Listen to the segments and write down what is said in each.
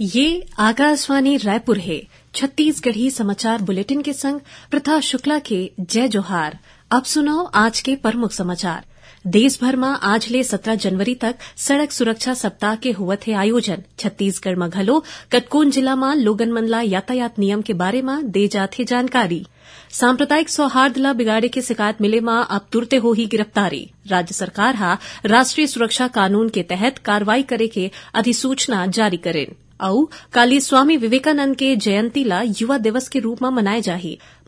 ये आकाशवाणी रायपुर है छत्तीसगढ़ी समाचार बुलेटिन के संग प्रथा शुक्ला के जय जोहार अब सुनो आज के प्रमुख समाचार देशभर में आज ले 17 जनवरी तक सड़क सुरक्षा सप्ताह के हुए थे आयोजन छत्तीसगढ़ में घलो कटकोन जिला में लोगन मन यातायात नियम के बारे में दे जाते जानकारी सांप्रदायिक सौहार्द ला बिगाड़े की शिकायत मिले में अब तुरते हो ही गिरफ्तारी राज्य सरकार हा राष्ट्रीय सुरक्षा कानून के तहत कार्रवाई करे के अधिसूचना जारी करें आउ काली स्वामी विवेकानंद के जयंती ला युवा दिवस के रूप में मनाए जा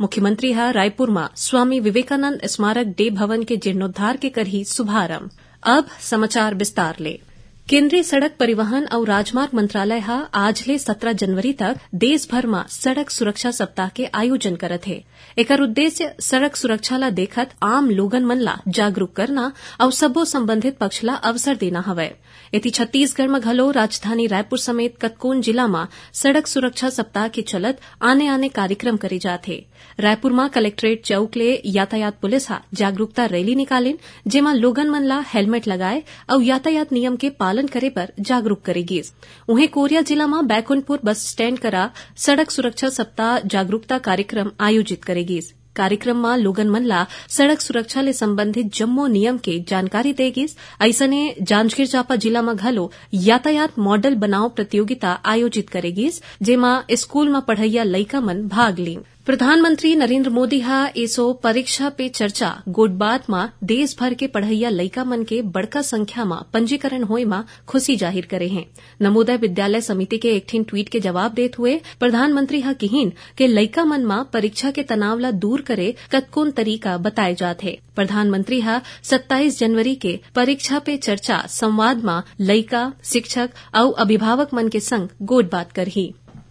मुख्यमंत्री हा रायपुर में स्वामी विवेकानंद स्मारक डे भवन के जीर्णोद्वार के करही शुभारंभ अब समाचार विस्तार ले केंद्रीय सड़क परिवहन और राजमार्ग मंत्रालय ह आज ले सत्रह जनवरी तक देशभर में सड़क सुरक्षा सप्ताह के आयोजन करत हे एक उद्देश्य सड़क सुरक्षा ला देखत आम लोगन मन जागरूक करना और सबो संबंधित पक्षला अवसर देना हवे इति छत्तीसगढ़ में घलो राजधानी रायपुर समेत कतकोन जिला में सड़क सुरक्षा सप्ताह के चलत आने आने कार्यक्रम करे जाते रायपुर में कलेक्ट्रेट चौक ले यातायात पुलिस जागरूकता रैली निकालिन जेमा लोगन मन हेलमेट लगाए और यातायात नियम के पालन पालन करे पर जागरूक करेगी वहीं कोरिया जिला में बैकुंठपुर बस स्टैंड करा सड़क सुरक्षा सप्ताह जागरूकता कार्यक्रम आयोजित करेगी कार्यक्रम में लोगन मनला सड़क सुरक्षा ले संबंधित जम्मो नियम के जानकारी देगी ऐसा ने जांजगीर चांपा जिला में घालो यातायात मॉडल बनाओ प्रतियोगिता आयोजित करेगी जेमा स्कूल में पढ़ैया लईका मन भाग लेंगे प्रधानमंत्री नरेन्द्र मोदी हा एसो परीक्षा पे चर्चा गोट बात देशभर के पढ़ैया लैका मन के बड़का संख्या मां पंजीकरण होए मा खुशी जाहिर करे हैं नमोदय विद्यालय समिति के एक ट्वीट के जवाब देते हुए प्रधानमंत्री हा किहीन के लैका मन मां परीक्षा के तनाव ला दूर करे कतकोन तरीका बताए जात प्रधानमंत्री हा सत्ताईस जनवरी के परीक्षा पे चर्चा संवाद मां लैका शिक्षक और अभिभावक मन के संग गोट बात करही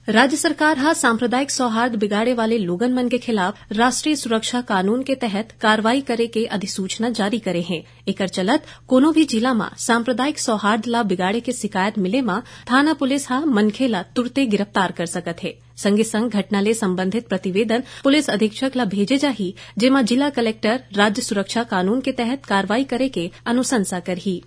राज्य सरकार हा सांप्रदायिक सौहार्द बिगाड़े वाले लोगन मन के खिलाफ राष्ट्रीय सुरक्षा कानून के तहत कार्रवाई करे के अधिसूचना जारी करे हैं एकर चलत कोनो भी जिला में सांप्रदायिक सौहार्द ला बिगाड़े के शिकायत मिले मा थाना पुलिस हा मनखे ला तुरते गिरफ्तार कर सकत है संगे संग घटना ले संबंधित प्रतिवेदन पुलिस अधीक्षक ला भेजे जाही जेमा जिला कलेक्टर राज्य सुरक्षा कानून के तहत कार्रवाई करे के अनुशंसा करही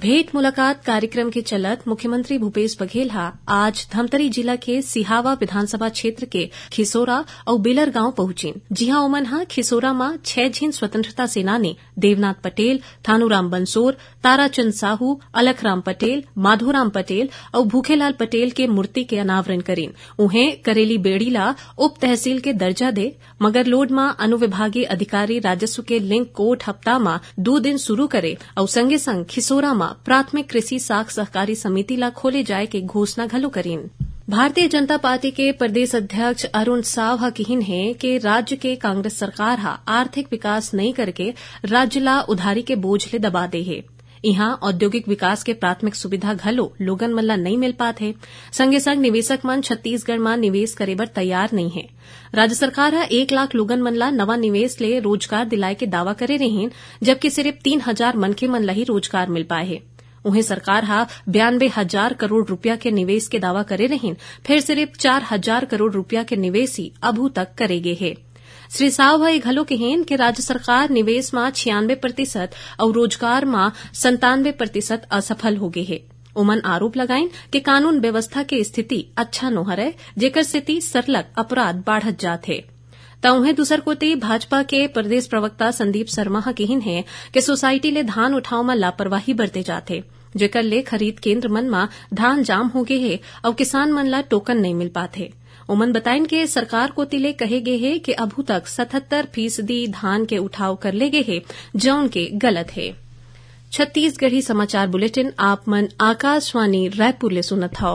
भेंट मुलाकात कार्यक्रम के चलत मुख्यमंत्री भूपेश बघेल हा आज धमतरी जिला के सिहावा विधानसभा क्षेत्र के खिसोरा और बेलर गांव जी जिहां ओमन हा खिसोरा मां छह झीन स्वतंत्रता सेनानी देवनाथ पटेल थानूराम बंसोर ताराचंद साहू अलखराम पटेल माधोराम पटेल और भूखेलाल पटेल के मूर्ति के अनावरण करें उन्हें करेली बेड़ीला उप तहसील के दर्जा दे मगर लोड मां अनुविभागीय अधिकारी राजस्व के लिंक कोर्ट हफ्ता मां दो दिन शुरू करे और संगे संग खिसोरा में प्राथमिक कृषि साख सहकारी समिति ला खोले जाए के घोषणा घलो करीन भारतीय जनता पार्टी के प्रदेश अध्यक्ष अरुण साव कहीन है कि राज्य के कांग्रेस सरकार हा आर्थिक विकास नहीं करके राज्य ला उधारी के बोझ ले दबा दे है इहां औद्योगिक विकास के प्राथमिक सुविधा घलो लोगन मल्ला नहीं मिल पाते संगे संग निवेशक मन छत्तीसगढ़ म निवेश करे बर तैयार नहीं है राज्य सरकार है एक लाख लोगन मल्ला नवा निवेश ले रोजगार दिलाए के दावा करे रही जबकि सिर्फ तीन हजार मनखे मल्ला ही रोजगार मिल पाए है उन्हें सरकार हा बयानबे हजार करोड़ रूपया के निवेश के दावा करे रही फिर सिर्फ चार हजार करोड़ रूपया के निवेश ही अभू तक करे हैं શ્રી સાવભાએ ઘલો કહેન कि राज्य सरकार निवेश में छियानवे प्रतिशत और रोजगार में संतानवे प्रतिशत असफल हो गए है उमन आरोप लगाइन कि कानून व्यवस्था की स्थिति अच्छा नो है जेकर स्थिति सरलग अपराध बाढ़त जात हे त दूसर कोती भाजपा के प्रदेश प्रवक्ता संदीप शर्मा ह कहिन कि सोसायटी ले धान उठाव में लापरवाही बरते जाते जेकर ले खरीद केन्द्र मन में धान जाम हो गए है और किसान मन टोकन नहीं मिल पाते उमन बताइन के सरकार को तिले कहे गए है कि अभू तक सतहत्तर फीसदी धान के उठाव कर ले गए है जो उनके गलत है छत्तीसगढ़ी समाचार बुलेटिन आप मन आकाशवाणी रायपुर ले सुनत हौ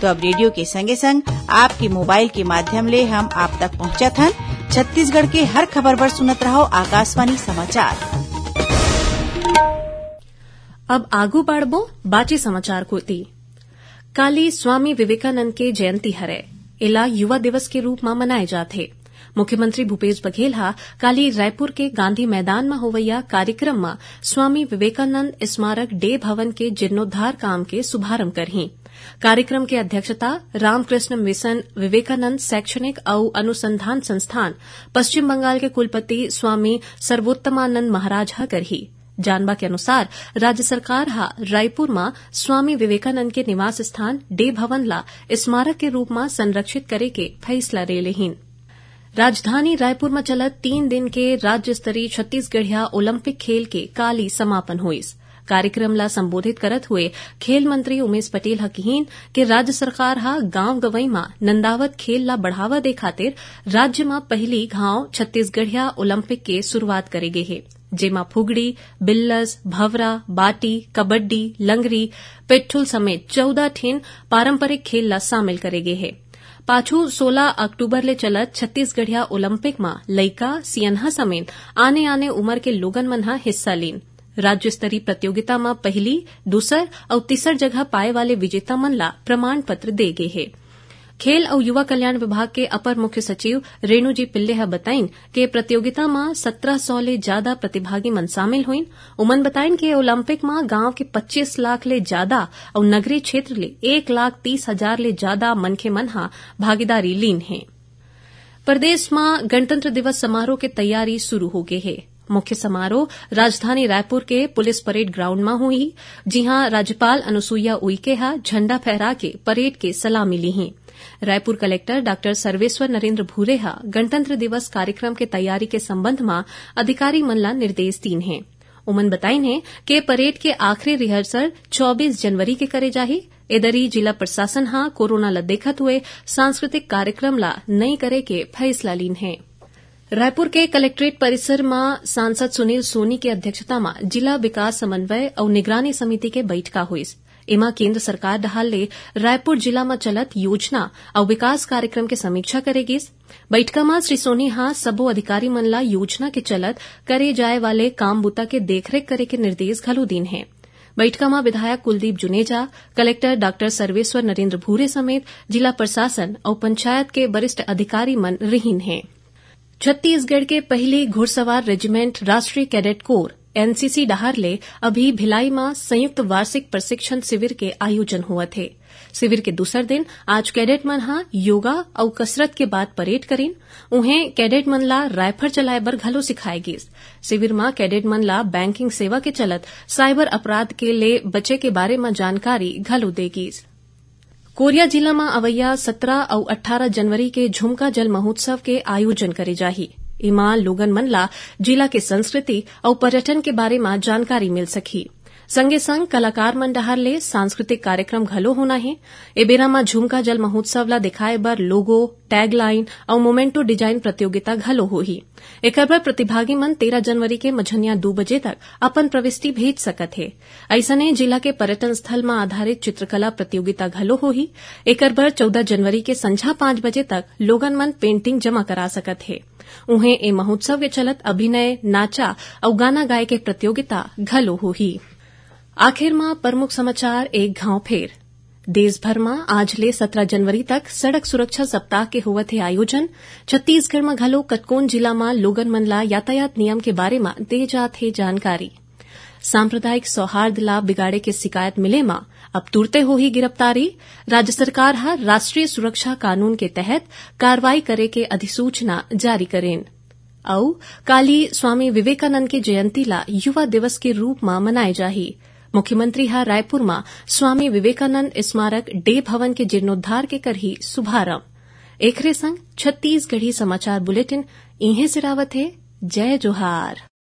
तो अब रेडियो के संगे संग आपके मोबाइल के माध्यम ले हम आप तक पहुँचा था छत्तीसगढ़ के हर खबर पर सुनत रहो आकाशवाणी समाचार अब आगू बढ़बो बाची समाचार कोती काली स्वामी विवेकानंद के जयंती हरे इला युवा दिवस के रूप में मनाए जाते मुख्यमंत्री भूपेश बघेल हा काली रायपुर के गांधी मैदान में होवैया कार्यक्रम में स्वामी विवेकानंद स्मारक डे भवन के जीर्णोद्वार काम के शुभारंभ करहीं कार्यक्रम की अध्यक्षता रामकृष्ण मिशन विवेकानंद शैक्षणिक और अनुसंधान संस्थान पश्चिम बंगाल के कुलपति स्वामी सर्वोत्तमानंद महाराज ह करही जानबा के अनुसार राज्य सरकार हा रायपुर में स्वामी विवेकानंद के निवास स्थान डे भवन ला स्मारक के रूप में संरक्षित करे के फैसला ले लेन राजधानी रायपुर में चलत तीन दिन के राज्य स्तरीय छत्तीसगढ़िया ओलंपिक खेल के काली समापन हुई कार्यक्रमला संबोधित करत हुए खेल मंत्री उमेश पटेल हकीन के राज्य सरकार हा गांव गवई में नंदावत खेल ला बढ़ावा दे खातिर राज्य में पहली गांव छत्तीसगढ़िया ओलम्पिक के शुरूआत करे गे है जेमा फुगड़ी बिल्लस भवरा बाटी कबड्डी लंगरी पेट्ठुल समेत चौदह ठिन पारंपरिक खेल ला शामिल करे गे है पाछू 16 अक्टूबर ले चलत छत्तीसगढ़िया ओलम्पिक में लईका सियनहा समेत आने आने उमर के लोगन मन हा हिस्सा लीन राज्य स्तरीय प्रतियोगिता में पहली दूसर और तीसर जगह पाए वाले विजेता मन ला प्रमाण पत्र गए है खेल और युवा कल्याण विभाग के अपर मुख्य सचिव रेणु जी पिल्ले है बताइन कि प्रतियोगिता में सत्रह सौ ले ज्यादा प्रतिभागी मन शामिल हुई उमन बताइन कि ओलंपिक में गांव के पच्चीस लाख ले ज्यादा और नगरीय क्षेत्र ले एक लाख तीस हजार ले ज्यादा मनखे मन हा भागीदारी लीन है प्रदेश में गणतंत्र दिवस समारोह की तैयारी शुरू हो गई है मुख्य समारोह राजधानी रायपुर के पुलिस परेड ग्राउंड में हुई जिहां राज्यपाल अनुसुईया उइके हा झंडा फहरा के परेड के सलामी ली हैं रायपुर कलेक्टर डॉ सर्वेश्वर नरेंद्र भूरे हा गणतंत्र दिवस कार्यक्रम के तैयारी के संबंध में अधिकारी मनला निर्देश दीन हैं उमन बताई ने के परेड के आखिरी रिहर्सल 24 जनवरी के करे जाही इधरी जिला प्रशासन हा कोरोना लद्देखत देखत हुए सांस्कृतिक कार्यक्रम ला नहीं करे के फैसला लीन है रायपुर के कलेक्ट्रेट में सांसद सुनील सोनी की अध्यक्षता में जिला विकास समन्वय और निगरानी समिति के સમિતિ हुई इमा केंद्र सरकार डहाल ले रायपुर जिला में चलत योजना और विकास कार्यक्रम की समीक्षा करेगी में श्री सोनी हां सबो अधिकारी मनला योजना के चलत करे जाए वाले काम बुता के देखरेख करे के निर्देश घलो दिन है बैठका में विधायक कुलदीप जुनेजा कलेक्टर डॉ सर्वेश्वर नरेंद्र भूरे समेत जिला प्रशासन और पंचायत के वरिष्ठ अधिकारी मन रहीन हैं छत्तीसगढ़ के पहली घुड़सवार रेजिमेंट राष्ट्रीय कैडेट कोर एनसीसी डहार ले अभी भिलाई में संयुक्त वार्षिक प्रशिक्षण शिविर के आयोजन हुआ थे शिविर के दूसर दिन आज कैडेट मन हा योगा और कसरत के बाद परेड करीन उन्हें कैडेट मन ल रायफल चलाए बर घलो सिखाए शिविर में कैडेट मन बैंकिंग सेवा के चलत साइबर अपराध के लिए बचे के बारे में जानकारी घलो देगी कोरिया में अवैया सत्रह अउ अट्ठारह जनवरी के झुमका जल महोत्सव के आयोजन करे जाही एमा लोगन मनला जिला के संस्कृति अउ पर्यटन के बारे में जानकारी मिल सकी संगे कलाकार मन डहर ले सांस्कृतिक कार्यक्रम घलो होना हे एबेरामा झुमका जल महोत्सव ला दिखाए बर लोगो टैगलाइन और मोमेंटो डिजाइन प्रतियोगिता घलो ही एकर बर प्रतिभागी मन तेरह जनवरी के मझनिया दो बजे तक अपन प्रविष्टि भेज सकत हे ऐसने जिला के पर्यटन स्थल में आधारित चित्रकला प्रतियोगिता घलो ही एकर बर चौदह जनवरी के संझा पांच बजे तक लोगन मन पेंटिंग जमा करा सकत हे उन्हें ए महोत्सव के चलत अभिनय नाचा और गाना गाय के प्रतियोगिता घलो हो ही આખેરમાં પ્રમુખ समाचार एक घाव ફેર દેશભરમાં આજલે સત્ર જનવરી તક સડક સુરક્ષા સપ્તાह के हुए थे आयोजन छत्तीसगढ़ में घलो कटकोन जिला में लोगन मनला यातायात नियम के बारे में दे जा थे जानकारी सांप्रदायिक सौहार्द लाभ बिगाड़े के शिकायत मिले मां अब तुरते हो ही गिरफ्तारी राज्य सरकार हा राष्ट्रीय सुरक्षा कानून के तहत कार्रवाई करे के अधिसूचना जारी करेन औ काली स्वामी विवेकानंद के जयंती ला युवा दिवस के रूप में मनाये जाये मुख्यमंत्री हा रायपुर में स्वामी विवेकानंद स्मारक डे भवन के जीर्णोद्वार के कर ही शुभारंभ एकरे संग छत्तीसगढ़ी समाचार बुलेटिन इन्हें से रावत जय जोहार